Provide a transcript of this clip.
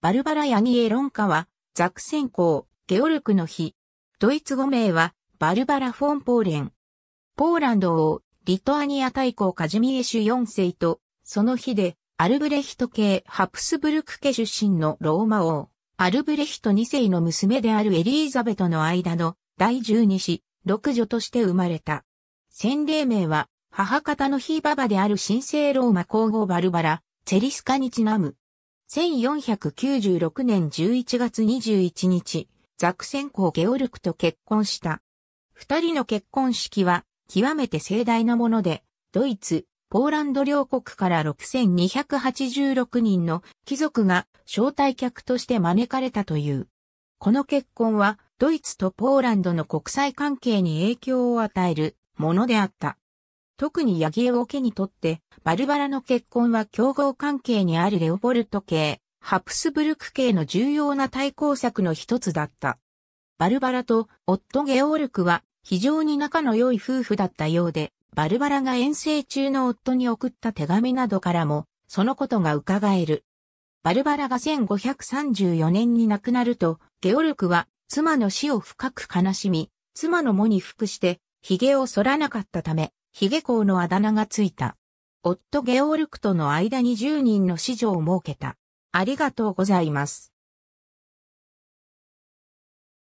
バルバラ・ヤニエ・ロンカは、ザクセン公、ゲオルクの日。ドイツ語名は、バルバラ・フォン・ポーレン。ポーランド王、リトアニア大公カジミエシュ4世と、その日で、アルブレヒト系ハプスブルク家出身のローマ王、アルブレヒト2世の娘であるエリーザベトの間の第12子、6女として生まれた。洗礼名は、母方のヒーババである神聖ローマ皇后バルバラ、チェリスカにちなむ。1496年11月21日、ザクセンコ・ゲオルクと結婚した。二人の結婚式は極めて盛大なもので、ドイツ、ポーランド両国から6286人の貴族が招待客として招かれたという。この結婚はドイツとポーランドの国際関係に影響を与えるものであった。特にヤギエオ家にとって、バルバラの結婚は競合関係にあるレオポルト系、ハプスブルク系の重要な対抗策の一つだった。バルバラと夫ゲオルクは非常に仲の良い夫婦だったようで、バルバラが遠征中の夫に送った手紙などからも、そのことが伺える。バルバラが1534年に亡くなると、ゲオルクは妻の死を深く悲しみ、妻の喪に服して、髭を剃らなかったため、ヒゲ校のあだ名がついた。夫ゲオルクとの間に10人の子女を設けた。ありがとうございます。